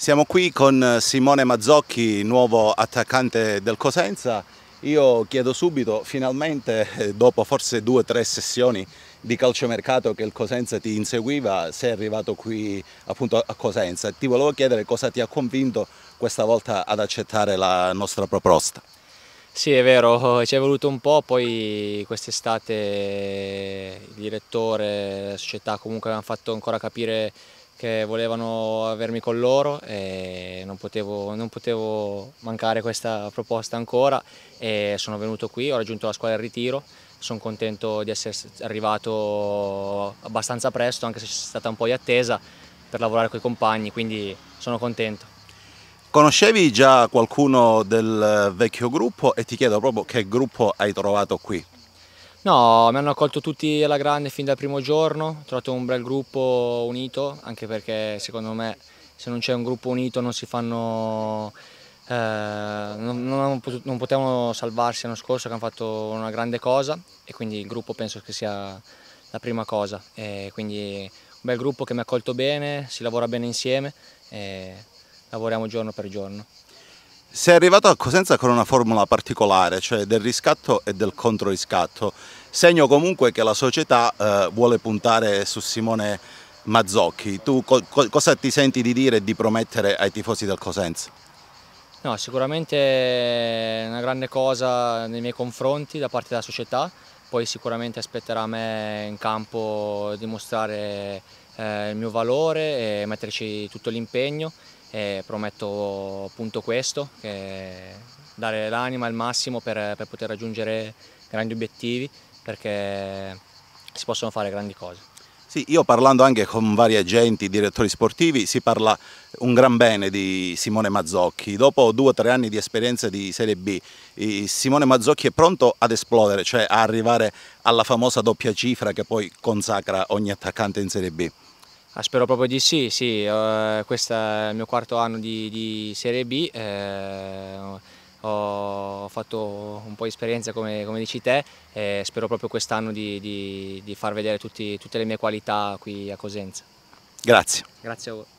Siamo qui con Simone Mazzocchi, nuovo attaccante del Cosenza. Io chiedo subito, finalmente, eh, dopo forse due o tre sessioni di calciomercato che il Cosenza ti inseguiva, sei arrivato qui appunto a Cosenza. Ti volevo chiedere cosa ti ha convinto questa volta ad accettare la nostra proposta. Sì, è vero, ci è voluto un po', poi quest'estate il direttore, la società comunque avevano fatto ancora capire che volevano avermi con loro e non potevo, non potevo mancare questa proposta ancora e sono venuto qui, ho raggiunto la squadra in ritiro, sono contento di essere arrivato abbastanza presto anche se c'è stata un po' di attesa per lavorare con i compagni, quindi sono contento. Conoscevi già qualcuno del vecchio gruppo e ti chiedo proprio che gruppo hai trovato qui? No, mi hanno accolto tutti alla grande fin dal primo giorno, ho trovato un bel gruppo unito, anche perché secondo me se non c'è un gruppo unito non si fanno... Eh, non, non, non, potevano salvarsi l'anno scorso che hanno fatto una grande cosa e quindi il gruppo penso che sia la prima cosa. E quindi un bel gruppo che mi ha accolto bene, si lavora bene insieme e lavoriamo giorno per giorno. Sei arrivato a Cosenza con una formula particolare, cioè del riscatto e del controriscatto segno comunque che la società eh, vuole puntare su Simone Mazzocchi. Tu co cosa ti senti di dire e di promettere ai tifosi del Cosenza? No, sicuramente è una grande cosa nei miei confronti da parte della società, poi sicuramente aspetterà a me in campo dimostrare eh, il mio valore e metterci tutto l'impegno e prometto appunto questo, dare l'anima, il massimo per, per poter raggiungere grandi obiettivi perché si possono fare grandi cose. Sì, io parlando anche con vari agenti, direttori sportivi, si parla un gran bene di Simone Mazzocchi. Dopo due o tre anni di esperienza di Serie B, Simone Mazzocchi è pronto ad esplodere, cioè a arrivare alla famosa doppia cifra che poi consacra ogni attaccante in Serie B. Ah, spero proprio di sì, sì. Uh, questo è il mio quarto anno di, di Serie B. Uh, ho fatto un po' di esperienza come, come dici te e spero proprio quest'anno di, di, di, far vedere tutti, tutte le mie qualità qui a Cosenza. Grazie. Grazie a voi.